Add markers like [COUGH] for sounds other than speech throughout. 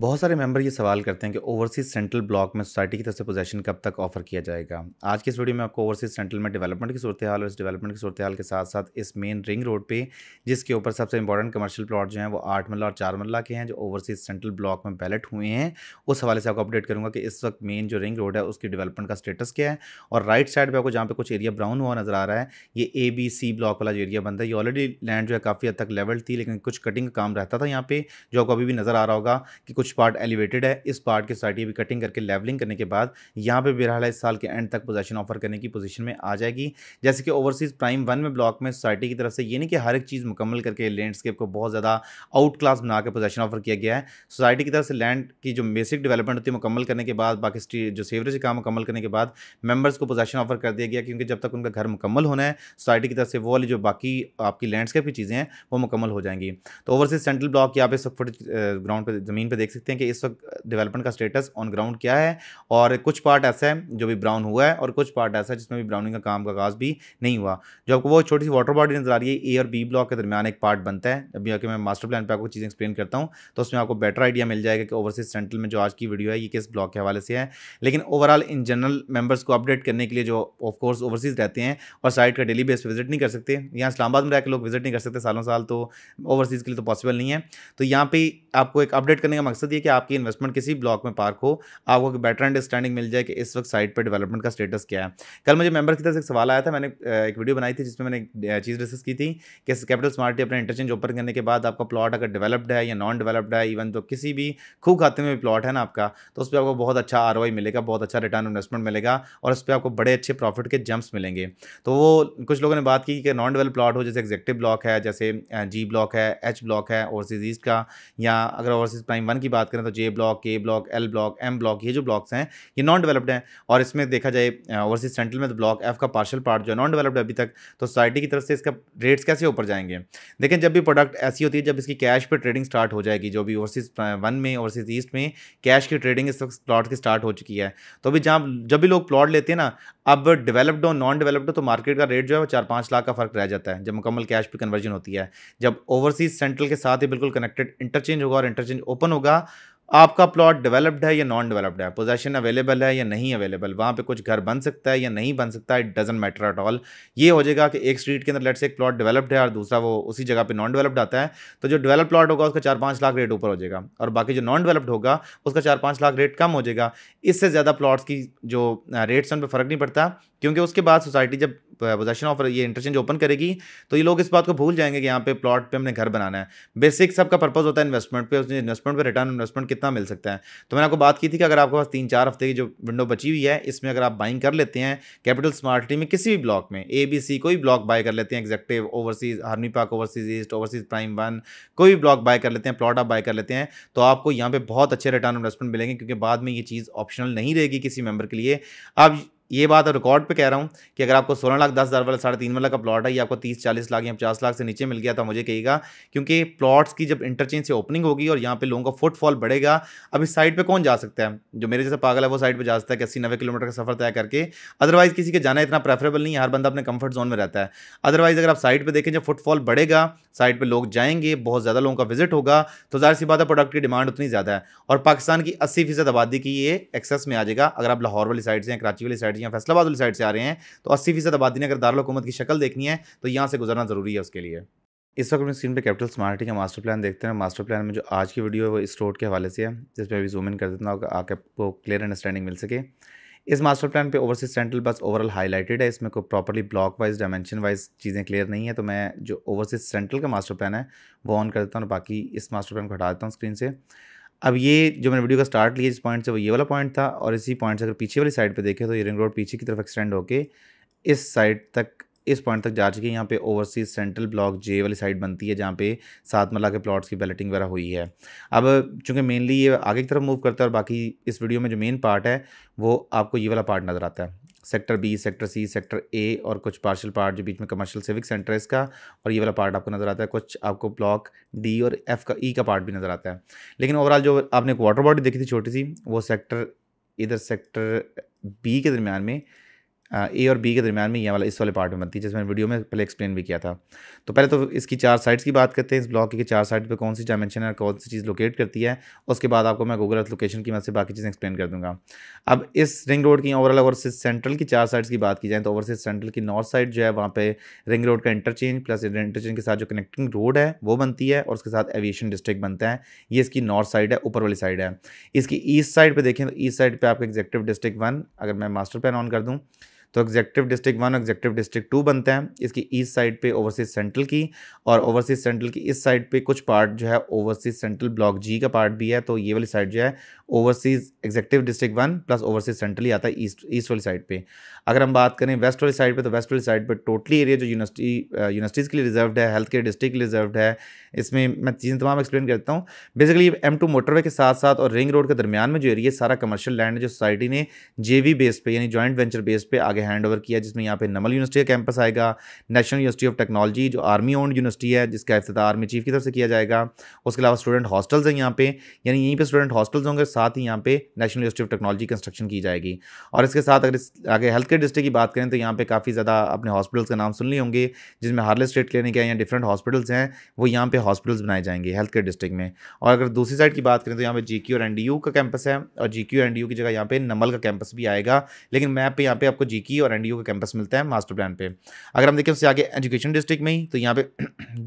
बहुत सारे मेंबर ये सवाल करते हैं कि ओवरसीज सेंट्रल ब्लॉक में सोसाइटी की तरफ से पोजेशन कब तक ऑफर किया जाएगा आज की इस वीडियो में आपको ओवरसीज सेंट्रल में डेवलपमेंट की सूरत हाल और इस डेवलपमेंट की सूरत हाल के साथ साथ इस मेन रिंग रोड पे जिसके ऊपर सबसे इंपॉर्टेंट कमर्शियल प्लॉट जो हैं वो आठ मल्ला और चार मल्ला के हैं जो ओवरसीज सेंट्रल ब्लॉक में बैलेट हुए हैं उस हवाले से आपको अपडेट करूँगा कि इस वक्त मेन जो रिंग रोड है उसकी डेवलपमेंट का स्टेटस क्या है और राइट साइड पर आपको जहाँ पर कुछ एरिया ब्राउन हुआ नजर आ रहा है ये ए बी सी ब्लॉक वाला जो एरिया बनता है ये ऑलरेडी लैंड जो है काफ़ी हद तक लेवल थी लेकिन कुछ कटिंग काम रहता था यहाँ पे जो आपको अभी भी नज़र आ रहा होगा कि कुछ कुछ पार्ट एलिवेटेड है इस पार्ट के साइड ये भी कटिंग करके लेवलिंग करने के बाद यहाँ पे बिरहाल इस साल के एंड तक पोजीशन ऑफर करने की पोजीशन में आ जाएगी जैसे कि ओवरसीज़ प्राइम वन में ब्लॉक में सोसाइटी की तरफ से ये नहीं कि हर एक चीज़ मुकम्मल करके लैंडस्केप को बहुत ज़्यादा आउट क्लास बना के पोजेशन ऑफर किया गया है सोसाइटी की तरफ से लैंड की जो बेसिक डेवलपमेंट होती है मुकम्मल करने के बाद बाकी जो सेवरेज काम मुकम्मल करने के बाद मेम्बर्स को पोजेशन ऑफर कर दिया गया क्योंकि जब तक उनका घर मुकम्मल होना है सोसाइटी की तरफ से वो वाली जो बाकी आपकी लैंडस्केप की चीज़ें हैं वो मुकम्मल हो जाएंगी तो ओवरसीज सेंट्रल ब्लॉक यहाँ आप इस फुट ग्राउंड पर ज़मीन पर देख सकते हैं कि इस वक्त डेवलपमेंट का स्टेटस ऑन ग्राउंड क्या है और कुछ पार्ट ऐसा है जो भी ब्राउन हुआ है और कुछ पार्ट ऐसा है जिसमें भी ब्राउनिंग का काम का काज भी नहीं हुआ जो आपको वो छोटी सी वाटर बॉडी नजर आ रही है ए और बी ब्लॉक के दरमियान एक पार्ट बनता है अभी आके मैं मास्टर प्लान पर आपको चीज़ें एक्सप्लेन करता हूँ तो उसमें आपको बेटर आइडिया मिल जाएगा कि ओवरसीज सेंट्रल में जो आज की वीडियो है ये किस ब्लॉक के हवाले से है लेकिन ओवरऑल इन जनरल मेंबर्स को अपडेट करने के लिए जो ऑफकोर्स ओवरसीज रहते हैं और साइट का डेली बेस पर विजिट नहीं कर सकते यहाँ इस्लाबाद में रहकर लोग विजिट नहीं कर सकते सालों साल तो ओवरसीज़ के लिए तो पॉसिबल नहीं है तो यहाँ पर आपको एक अपडेट करने का मकसद मकसद ये कि आपकी इन्वेस्टमेंट किसी ब्लॉक में पार्क हो आपको एक बेटर अंडरस्टैंडिंग मिल जाए कि इस वक्त साइट पर डेवलपमेंट का स्टेटस क्या है कल मुझे मेंबर की तरफ से एक सवाल आया था मैंने एक वीडियो बनाई थी जिसमें मैंने चीज़ डिस्कस की थी कि कैपिटल स्मार्ट अपने इंटरचेंज ओपन करने के बाद आपका प्लॉट अगर डेवलप्ड है या नॉन डेवलप्ड है इवन तो किसी भी खूब खाते में भी प्लॉट है ना आपका तो उस पर आपको बहुत अच्छा आर मिलेगा बहुत अच्छा रिटर्न इन्वेस्टमेंट मिलेगा और उस पर आपको बड़े अच्छे प्रॉफिट के जंप्स मिलेंगे तो वो कुछ लोगों ने बात की कि नॉन डेवलप प्लॉट हो जैसे एग्जेक्टिव ब्लॉक है जैसे जी ब्लॉक है एच ब्लॉक है ओवरसीज़ ईस्ट का या अगर ओवरसीज़ प्राइम वन की बात करें तो J block K block L block M block ये जो ब्लॉक्स हैं ये नॉन डेवलप्ड हैं और इसमें देखा जाए ओवरसीज सेंट्रल में तो ब्लॉक एफ का पार्शल पार्ट जो है नॉन डेवलप्ड अभी तक तो सोसाइटी की तरफ से इसका रेट्स कैसे ऊपर जाएंगे देखें जब भी प्रोडक्ट ऐसी होती है जब इसकी कैश पर ट्रेडिंग स्टार्ट हो जाएगी जो भी ओवरसीज वन में ओवरसीज ईस्ट में कैश की ट्रेडिंग इस वक्त प्लॉट की स्टार्ट हो चुकी है तो अभी जहाँ जब भी लोग प्लॉट लेते हैं ना अब डेवलप्ड हो नॉन डेवलप्ड हो तो मार्केट का रेट जो है वो चार पाँच लाख का फर्क रह जाता है जब मुकम्मल कैश पर कन्वर्जन होती है जब ओवरसीज सेंट्रल के साथ ही बिल्कुल कनेक्टेड इंटरचेंज होगा और इंटरचेंज ओपन होगा आपका प्लॉट डेवलप्ड है या नॉन डेवलप्ड है पोजेशन अवेलेबल है या नहीं अवेलेबल वहाँ पे कुछ घर बन सकता है या नहीं बन सकता it doesn't matter at all ये हो जाएगा कि एक स्ट्रीट के अंदर लेट्स एक प्लॉट डेवलप्ड है और दूसरा वो उसी जगह पे नॉन डेवलप्ड आता है तो जो डेवलप प्लॉट होगा उसका चार पाँच लाख रेट ऊपर हो जाएगा और बाकी जो नॉन डेवलप्ड होगा उसका चार पाँच लाख रेट कम हो जाएगा इससे ज़्यादा प्लॉट्स की जो रेट्स उन पर फ़र्क नहीं पड़ता क्योंकि उसके बाद सोसाइटी जब पोजेशन तो ऑफ ये इंटरचेंज ओपन करेगी तो ये लोग इस बात को भूल जाएंगे कि यहाँ पे प्लॉट पे हमने घर बनाना है बेसिक सबका पर्पज़ होता है इन्वेस्टमेंट पे उसने इन्वेस्टमेंट पे रिटर्न इन्वेस्टमेंट कितना मिल सकता है तो मैंने आपको बात की थी कि अगर आपके पास तीन चार हफ्ते की जो विंडो बची हुई है इसमें अगर आप बाइंग कर लेते हैं कैपिटल स्मार्ट सिटी में किसी भी ब्लॉक में ए बी सी कोई ब्लॉक बाय कर लेते हैं executive overseas army park overseas east overseas prime one कोई भी ब्लॉक बाय कर लेते हैं प्लॉट आप बाय कर लेते हैं तो आपको यहाँ पर बहुत अच्छे रिटर्न इन्वेस्टमेंट मिलेंगे क्योंकि बाद में ये चीज़ ऑप्शनल नहीं रहेगी किसी मेम्बर के लिए आप ये बात रिकॉर्ड पे कह रहा हूँ कि अगर आपको सोलह लाख दस हज़ार वाला साढ़े तीन वाला का प्लॉट है या आपको तीस चालीस लाख या पचास लाख से नीचे मिल गया तो मुझे कहेगा क्योंकि प्लॉट्स की जब इंटरचेंज से ओपनिंग होगी और यहाँ पे लोगों का फुटफॉल बढ़ेगा अब इस साइड पे कौन जा सकता है जो मेरे जैसे पागल है वो साइड पर जा सकता है कि अस्सी नब्बे किलोमीटर का सफर तय करके अदरवाइज़ किसी के जाना इतना प्रेफरेबल नहीं है हर बंदा अपने कंफर्ट जोन में रहता है अदरवाइज़ अगर आप साइड पर देखें जब फुटफॉल बढ़ेगा साइड पर लोग जाएंगे बहुत ज़्यादा लोगों का विजिट होगा तो ज़ाहिर सी बात है प्रोडक्ट की डिमांड उतनी ज़्यादा है और पाकिस्तान की अस्सी आबादी की ये एक्सेस में आ जाएगा अगर आप लाहौर वाली साइड से या कराची वाली साइड साइड या फैसलाबाद वाली साइड से आ रहे हैं तो अस्सी फीसद आबादी ने अगर दारकूमत की शक्ल देखनी है तो यहाँ से गुजरना ज़रूरी है उसके लिए इस वक्त अपनी स्क्रीन पे कैपिटल स्मार्टी का मास्टर प्लान देखते हैं मास्टर प्लान में जो आज की वीडियो है वो इस रोड के हवाले से है जिसमें अभी जूम इन कर देता हूँ आके आपको क्लियर अंडरस्टैंडिंग मिल सके इस मास्टर प्लान पे ओवरसीज सेंट्रल बस ओवरऑल हाईलाइटेड है इसमें कोई properly block wise dimension wise चीज़ें क्लियर नहीं है तो मैं जो ओवरसीज सेंट्रल का मास्टर प्लान है वो ऑन कर देता हूँ बाकी इस मास्टर प्लान को हटा देता हूँ स्क्रीन से अब ये जो मैंने वीडियो का स्टार्ट लिया जिस पॉइंट से वो ये वाला पॉइंट था और इसी पॉइंट से अगर पीछे वाली साइड पे देखें तो ये रिंग रोड पीछे की तरफ एक्सटेंड होकर इस साइड तक इस पॉइंट तक जा चुकी है यहाँ पे ओवरसीज सेंट्रल ब्लॉक जे वाली साइड बनती है जहाँ पे सात मल्ला के प्लॉट्स की बैलेटिंग वगैरह हुई है अब चूंकि मेनली ये आगे की तरफ मूव करता है और बाकी इस वीडियो में जो मेन पार्ट है वो आपको ये वाला पार्ट नज़र आता है sector B sector C sector A और कुछ पार्शल पार्ट जो बीच में कमर्शियल सिविक सेंटर है इसका और ये वाला पार्ट आपको नज़र आता है कुछ आपको ब्लॉक डी और एफ का ई e का पार्ट भी नज़र आता है लेकिन ओवरऑल जो आपने एक वाटर बॉडी देखी थी छोटी सी वो सेक्टर इधर सेक्टर बी के दरमियान में ए और बी के दरमियान में ये वाला इस वाले पार्ट में बनती है जिसमें वीडियो में पहले एक्सप्लेन भी किया था तो पहले तो इसकी चार साइड्स की बात करते हैं इस ब्लॉक की चार साइड पे कौन सी डायमेंशन है और कौन सी चीज़ लोकेट करती है उसके बाद आपको मैं गूगल अर्थ लोकेशन की मदद से बाकी चीज़ें एक्सप्लेन कर दूँगा अब इस रिंग रोड की ओवरऑल ओवरसीज सेंट्रल की चार साइड्स की बात की जाए तो ओवरसीज सेंट्रल की नॉर्थ साइड जो है वहाँ पर रिंग रोड का इंटरचेंज प्लस इंटरचेंज के साथ जो कनेक्टिंग रोड है वो बनती है और उसके साथ एविएशन डिस्ट्रिक्ट बनता है ये इसकी नॉर्थ साइड है ऊपर वाली साइड है इसकी ईस्ट साइड पर देखें तो ईस्ट साइड पर आपका एग्जेक्टिव डिस्ट्रिक्ट वन अगर मैं मास्टर प्लान ऑन कर दूँ तो executive district one executive district two बनते हैं इसकी ईस्ट साइड पे ओवरसीज सेंट्रल की और ओवरसीज सेंट्रल की इस साइड पे कुछ पार्ट जो है ओवरसीज सेंट्रल ब्लॉक जी का पार्ट भी है तो ये वाली साइड जो है overseas executive district one plus overseas centrally आता है ईस्ट ईस्ट वाली साइड पे अगर हम बात करें वेस्ट वाली साइड पे तो वेस्ट वाली साइड पे टोटली एरिया जो यूनिवर्सिटी यूनिवर्सिटीज़ के लिए रिजर्व है हेल्थ केयर डिस्ट्रिक्ट के लिए रिजर्व है इसमें मैं चीज़ें तमाम एक्सप्लेन करता हूँ बेसिकली एम टू मोटरवे के साथ साथ और रिंग रोड के दरमियान में जो एरिया सारा कमर्शियल लैंड है जो सोसाइटी ने जे वी बेस पर यानी जॉइंट वेंचर बेस पर आगे हैंड ओवर किया जिसमें यहाँ पर नमल यूनिवर्सिटी का कैंपस आएगा नेशनल यूनिवर्सिटी ऑफ टेक्नोलॉजी जो आर्मी ओन्ड यूनिवर्सिटी है जिसका अफ्ताह आर्मी चीफ की तरफ से किया जाएगा उसके अलावा स्टूडेंट हॉस्टल्स हैं यहाँ पे यानी यहीं पर स्टूडेंट हॉस्टल्स होंगे साथ ही यहाँ पे national university of technology construction की जाएगी और इसके साथ अगर आगे हेल्थ केयर डिस्ट्रिक्ट की बात करें तो यहाँ पे काफ़ी ज़्यादा अपने हॉस्पिटल्स का नाम सुन लिए होंगे जिसमें हार्ले स्टेट क्लिनिक है या डिफरेंट हॉस्पिटल्स हैं वो यहाँ पे हॉस्पिटल्स बनाए जाएंगे हेल्थ केयर डिस्ट्रिक्ट में और अगर दूसरी साइड की बात करें तो यहाँ पे जी क्यू और एन डी यू का कैंपस है और G Q N D U की जगह यहाँ पे नमल का कैंपस भी आएगा लेकिन मैप पे यहाँ पे आपको जी क्यू और एन डी यू का कैंपस मिलता है मास्टर प्लान पे अगर हम देखें उससे आगे एजुकेशन डिस्ट्रिक्ट में ही तो यहाँ पे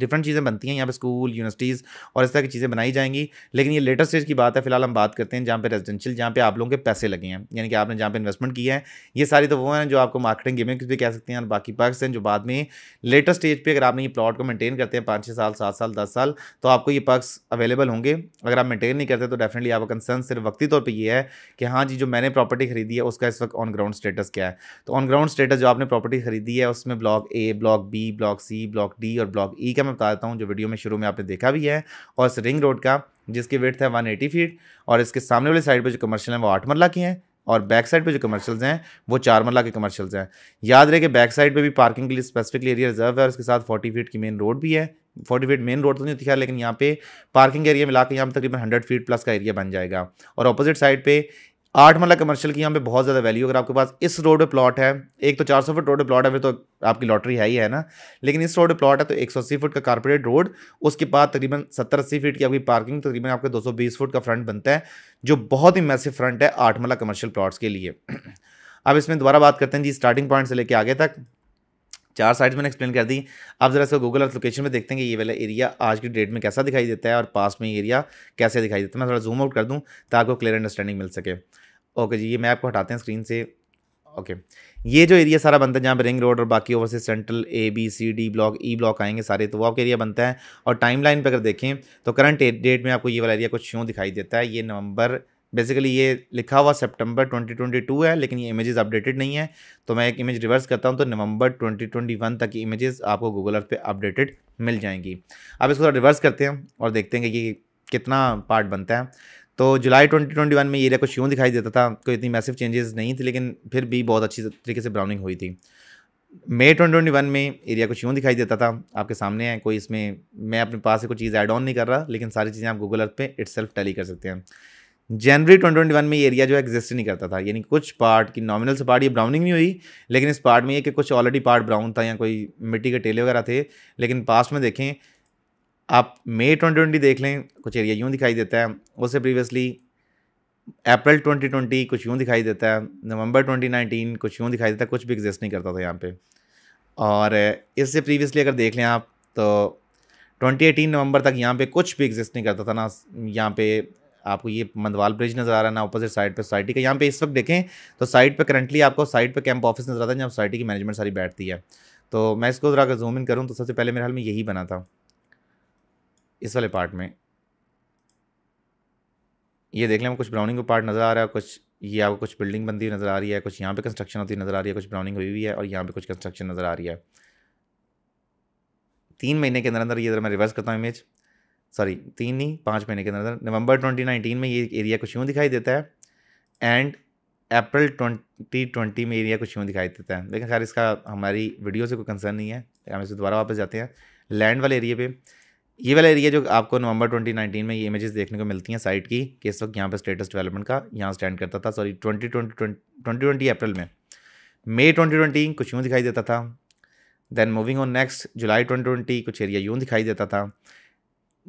डिफरेंट [CLEARS THROAT] चीज़ें बनती हैं यहाँ पे स्कूल यूनिवर्सिटीज़ और इस तरह की चीज़ें बनाई जाएंगी लेकिन ये लेटेस्ट स्टेज की बात है फिलहाल हम बात करते हैं हैं जहाँ पे रेजिडेंशियल जहाँ पे आप लोगों के पैसे लगे हैं यानी कि आपने जहाँ पे इन्वेस्टमेंट किया है ये सारी तो वो हैं जो आपको मार्केटिंग गेमिंग भी कह सकते हैं और बाकी पर्कस हैं जो बाद में लेटेस्ट स्टेज पर अगर आपने ये प्लॉट को मेनटेन करते हैं पाँच छः साल सात साल दस साल तो आपको ये पर्कस अवेलेबल होंगे अगर आप मेनटेन नहीं करते तो डेफिनेटली आपका कंसर्न सिर्फ वक्ती तौर पर यह है कि हाँ जी जो मैंने प्रॉपर्टी खरीदी है उसका इस वक्त ऑन ग्राउंड स्टेटस क्या है तो ऑन ग्राउंड स्टेटस जो आपने प्रॉपर्टी खरीदी है उसमें block A block B block C block D और ब्लॉक ई e का मैं बता देता हूँ जो वीडियो में शुरू में आपने देखा भी है और इस रिंग रोड का जिसकी वेट है वन एटी फीट और इसके सामने वाली साइड पर जो कमर्शियल हैं वो आठ मरला की हैं और बैक साइड पे जो कमर्शियल्स हैं वो चार मरला के कमर्शियल्स हैं याद रहे कि बैक साइड पे भी पार्किंग के लिए स्पेसिफिकली एरिया रिजर्व है और इसके साथ फोर्टी फीट की मेन रोड भी है 40 फीट मेन रोड तो नहीं होती है लेकिन यहाँ पे पार्किंग एरिया मिला के यहाँ पर तकरीबन हंड्रेड फीट प्लस का एरिया बन जाएगा और अपोजिट साइड पे आठ मरला कमर्शियल की यहाँ पे बहुत ज़्यादा वैल्यू अगर आपके पास इस रोड पे प्लॉट है एक तो चार सौ फुट रोड पे प्लॉट है फिर तो आपकी लॉटरी है ही है ना लेकिन इस रोड पे प्लॉट है तो एक सौ अस्सी फुट का कारपोरेट रोड उसके बाद तकरीबन सत्तर अस्सी फीट की आपकी पार्किंग तो तकरीबन आपके दो सौ बीस फुट का फ्रंट बनता है जो बहुत ही मैसिव फ्रंट है आठ मरला कमर्शियल प्लाट्स के लिए [CLEARS THROAT] अब इसमें दोबारा बात करते हैं जी स्टार्टिंग पॉइंट से लेकर आगे तक चार साइड्स मैंने एक्सप्लेन कर दी आप ज़रा इसको गूगल अर्थ लोकेशन में देखते हैं कि ये वाला एरिया आज की डेट में कैसा दिखाई देता है और पास में एरिया कैसे दिखाई देता है मैं थोड़ा जूम आउट कर दूँ ताकि क्लियर अंडरस्टैंडिंग मिल सके ओके जी ये मैं आपको हटाते हैं स्क्रीन से ओके okay. ये जो एरिया सारा बनता है जहाँ पर रिंग रोड और बाकी overseas central A B C D block E block आएंगे सारे तो वो आपका एरिया बनता है और टाइम लाइन पर अगर देखें तो करंट डेट में आपको ये वाला एरिया कुछ यूँ दिखाई देता है ये नवंबर बेसिकली ये लिखा हुआ सितंबर 2022 है लेकिन ये इमेजेस अपडेटेड नहीं है तो मैं एक इमेज रिवर्स करता हूँ तो नवंबर 2021 तक की इमेजेस आपको गूगल अर्थ पे अपडेटेड मिल जाएंगी अब इसको रिवर्स करते हैं और देखते हैं कि कितना पार्ट बनता है तो जुलाई 2021 में एरिया कुछ यूँ दिखाई देता था कोई इतनी मैसिव चेंजेस नहीं थी लेकिन फिर भी बहुत अच्छी तरीके से ब्राउनिंग हुई थी मई 2021 में एरिया कुछ यूँ दिखाई देता था आपके सामने है कोई इसमें मैं अपने पास से कोई चीज़ ऐड ऑन नहीं कर रहा लेकिन सारी चीज़ें आप गूगल अर्थ पे इट्स सेल्फ टैली कर सकते हैं जनवरी 2021 में ये एरिया जो है एग्जिस्ट नहीं करता था यानी कुछ पार्ट की नॉमिनल से पार्ट ये ब्राउनिंग नहीं हुई लेकिन इस पार्ट में ये कि कुछ ऑलरेडी पार्ट ब्राउन था या कोई मिट्टी के टेले वगैरह थे लेकिन पास्ट में देखें आप मई ट्वेंटी देख लें कुछ एरिया यूँ दिखाई देता है उससे प्रीवियसली अप्रैल 2020 कुछ यूँ दिखाई देता है नवंबर 2019 कुछ यूँ दिखाई देता है कुछ भी एग्जिस्ट नहीं करता था यहाँ पे और इससे प्रीवियसली अगर देख लें आप तो 2018 नवंबर तक यहाँ पे कुछ भी एग्जिस्ट नहीं करता था ना यहाँ पे आपको ये मंदवाल ब्रिज नज़र आ रहा है ना अपोजिट साइड पर सोसाइटी का यहाँ पे इस वक्त देखें तो साइड पे करंटली आपको साइड पे कैंप ऑफिस नज़र आता है जहाँ सोसाइटी की मैनेजमेंट सारी बैठती है तो मैं इसको ज़रा अगर जूम इन करूँ तो सबसे पहले मेरे हाल में यही बना था इस वाले पार्ट में ये देख लें कुछ ब्राउनिंग का पार्ट नज़र आ रहा है कुछ ये आपको कुछ बिल्डिंग बनती हुई नज़र आ रही है कुछ यहाँ पे कंस्ट्रक्शन होती नज़र आ रही है कुछ ब्राउनिंग हुई हुई है और यहाँ पे कुछ कंस्ट्रक्शन नज़र आ रही है तीन महीने के अंदर अंदर ये ज़रा मैं रिवर्स करता हूँ इमेज सॉरी तीन नहीं पाँच महीने के अंदर नवंबर 2019 में ये एरिया कुछ यूँ दिखाई देता है एंड अप्रैल 2020 में एरिया कुछ यूँ दिखाई देता है लेकिन खैर इसका हमारी वीडियो से कोई कंसर्न नहीं है हम इसे दोबारा वापस जाते हैं लैंड वाले एरिया पे ये वाला एरिया जो आपको नवंबर 2019 में ये इमेजेस देखने को मिलती हैं साइट की कि इस वक्त यहाँ पर स्टेटस डेवलपमेंट का यहाँ स्टैंड करता था sorry twenty twenty twenty April में ट्वेंटी ट्वेंटी कुछ यूँ दिखाई देता था then moving on next July twenty कुछ एरिया यूँ दिखाई देता था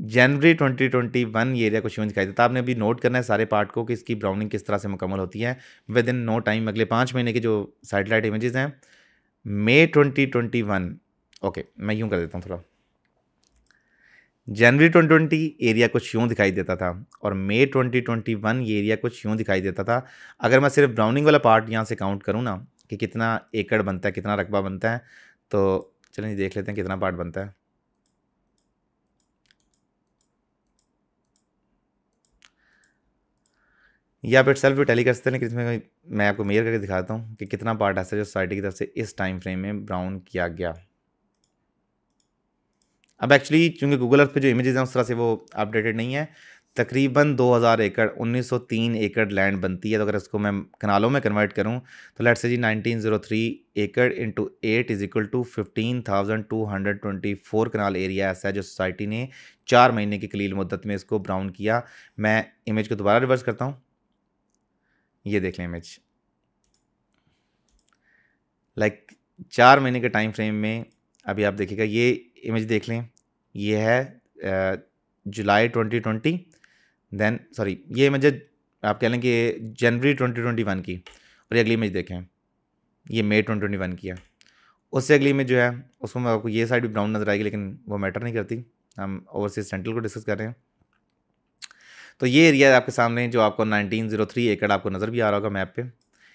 जनवरी 2021 ये एरिया को शिवन दिखाई देता आपने अभी नोट करना है सारे पार्ट को कि इसकी ब्राउनिंग किस तरह से मुकम्मल होती है विद इन नो टाइम अगले पाँच महीने के जो सैटेलाइट इमेजेस हैं मे 2021 ओके मैं यूँ कर देता हूँ थोड़ा जनवरी 2020 एरिया कुछ यूँ दिखाई देता था और मई 2021 ये एरिया कुछ यूँ दिखाई देता था अगर मैं सिर्फ ब्राउनिंग वाला पार्ट यहाँ से काउंट करूँ ना कि कितना एकड़ बनता है कितना रकबा बनता है तो चलिए देख लेते हैं कितना पार्ट बनता है ये आप इट सेल्फ भी टैली कर सकते हैं लेकिन इसमें मैं आपको मेयर करके दिखाता हूँ कि कितना पार्ट ऐसा जो सोसाइटी की तरफ से इस टाइम फ्रेम में ब्राउन किया गया अब एक्चुअली चूँकि गूगल अर्थ पे जो इमेजेस हैं उस तरह से वो अपडेटेड नहीं है तकरीबन 2000 एकड़ 1903 एकड़ लैंड बनती है तो अगर इसको मैं कनालों में कन्वर्ट करूं तो लेट्स से जी 1903 एकड़ into eight is equal to fifteen thousand two hundred twenty four kanal area ऐसा है जो सोसाइटी ने चार महीने की कलील मुद्दत में इसको ब्राउन किया मैं इमेज को दोबारा रिवर्स करता हूँ ये देख लें इमेज लाइक चार महीने के टाइम फ्रेम में अभी आप देखिएगा ये इमेज देख लें ये है July twenty twenty then sorry ये इमेज आप कह लें कि जनवरी ट्वेंटी ट्वेंटी वन की और ये अगली इमेज देखें ये मई ट्वेंटी ट्वेंटी वन की है उससे अगली इमेज जो है उसमें आपको ये साइड भी ब्राउन नज़र आएगी लेकिन वो मैटर नहीं करती हम ओवरसीज सेंट्रल को डिस्कस कर रहे हैं तो ये एरिया आपके सामने जो आपको 1903 एकड़ आपको नज़र भी आ रहा होगा मैप पे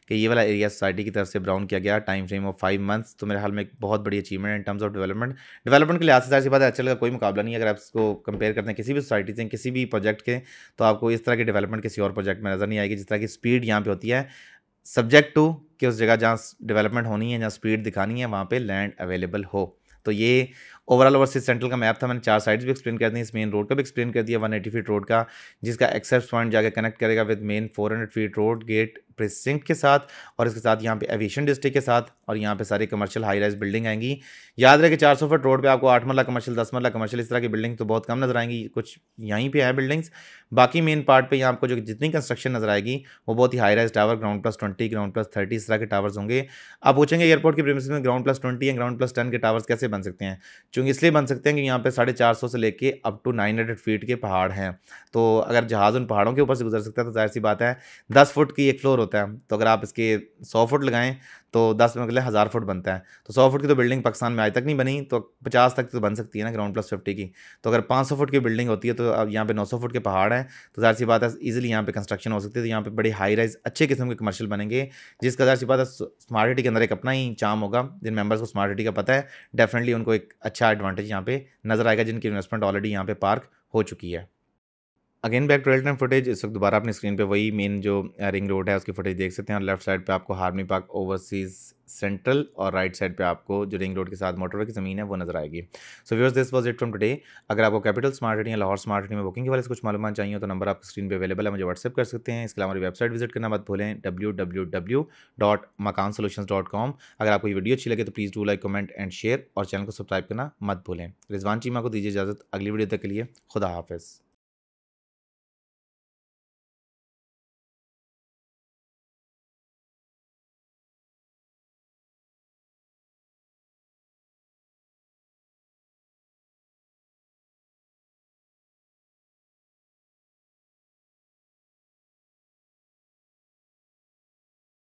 कि ये वाला एरिया सोसाइटी की तरफ से ब्राउन किया गया time frame of five months तो मेरे हाल में एक बहुत बड़ी अचीवमेंट है in terms of development development के लिहाज से सी बात है अच्छा लगा कोई मुकाबला नहीं अगर आप इसको कंपेयर करते हैं किसी भी सोसाइटी से किसी भी प्रोजेक्ट के तो आपको इस तरह की डेवलपमेंट किसी और प्रोजेक्ट में नज़र नहीं आएगी जिस तरह की स्पीड यहाँ पर होती है सब्जेक्ट टू कि उस जगह जहाँ डेवलपमेंट होनी है जहाँ स्पीड दिखानी है वहाँ पर लैंड अवेलेबल हो तो ये ओवरऑल ओवरसीज सेंट्रल का मैप था मैंने चार साइड्स भी एक्सप्लेन कर दी इस मेन रोड का भी एक्सप्लेन कर दिया वन एटी फीट रोड का जिसका एक्सेस पॉइंट जाकर कनेक्ट करेगा with main four hundred feet road gate precinct के साथ और इसके साथ यहाँ पे एविएशन डिस्ट्रिक्ट के साथ और यहाँ पे सारी कमर्शियल हाई राइज बिल्डिंग आएंगी याद रहे कि सौ फुट रोड पे आपको आठ मरला कमर्शियल दस मरला कमर्शियल इस तरह की बिल्डिंग तो बहुत कम नजर आएंगी कुछ यहीं पे है बिल्डिंग्स बाकी मेन पार्ट पे यहाँ आपको जो जितनी कंस्ट्रक्शन नजर आएगी वो बहुत ही high rise tower ground plus twenty ground plus thirty इस तरह के टावर्स होंगे आप पूछेंगे एयरपोर्ट के प्रेमिस में ग्राउंड प्लस ट्वेंटी या ग्राउंड प्लस टेन के टावर्स कैसे बन सकते हैं चूँकि इसलिए बन सकते हैं कि यहाँ पे साढ़े चार सौ से लेके up to nine hundred feet के पहाड़ हैं तो अगर जहाज़ उन पहाड़ों के ऊपर से गुजर सकता है तो जाहिर सी बात है दस फुट की एक फ्लोर होता है तो अगर आप इसके सौ फुट लगाएं तो दस में अगले हज़ार फुट बनता है तो सौ फुट की तो बिल्डिंग पाकिस्तान में आज तक नहीं बनी तो पचास तक तो बन सकती है ना ग्राउंड प्लस फिफ्टी की तो अगर पाँच सौ फुट की बिल्डिंग होती है तो अब यहाँ पे नौ सौ फुट के पहाड़ हैं तो ज़ाहिर सी बात है ईजिली यहाँ पे कंस्ट्रक्शन हो सकती है तो यहाँ पे बड़ी हाई राइज अच्छे किस्म के कमर्शियल बनेंगे जिसका ज़ाहिर सी बात है स्मार्ट सिटी के अंदर एक अपना ही चाम होगा जिन मेम्बर्स को स्मार्ट सिटी का पता है डेफिनेटली उनको एक अच्छा एडवांटेज यहाँ पे नज़र आएगा जिनकी इन्वेस्टमेंट ऑलरेडी यहाँ पे पार्क हो चुकी है again back trail time footage इस वक्त दोबारा अपनी स्क्रीन पे वही मेन जो रिंग uh, रोड है उसकी फुटेज देख सकते हैं और लेफ्ट साइड पे आपको हार्मी पार्क ओवरसीज सेंट्रल और राइट साइड पे आपको जो रिंग रोड के साथ मोटर की ज़मीन है वो नजर आएगी so viewers this was it from today अगर आपको कैपिटल स्मार्ट सिटी या लाहौर स्मार्ट सिटी में बुकिंग के वाले कुछ मालूम चाहिए तो नंबर आपकी स्क्रीन पर अवेलेबल है मुझे व्हाट्सअप कर सकते हैं इसके अलावा हमारी वेबसाइट विजिट करना मत भूलें W W W dot Makaan solution dot com अगर आपको ये वीडियो अच्छी लगे तो please do like comment and share और चैनल को सब्सक्राइब करना मत भूलें रिजवान चीमा को दीजिए इजाज़त अगली वीडियो तक के लिए खुदा हाफिज़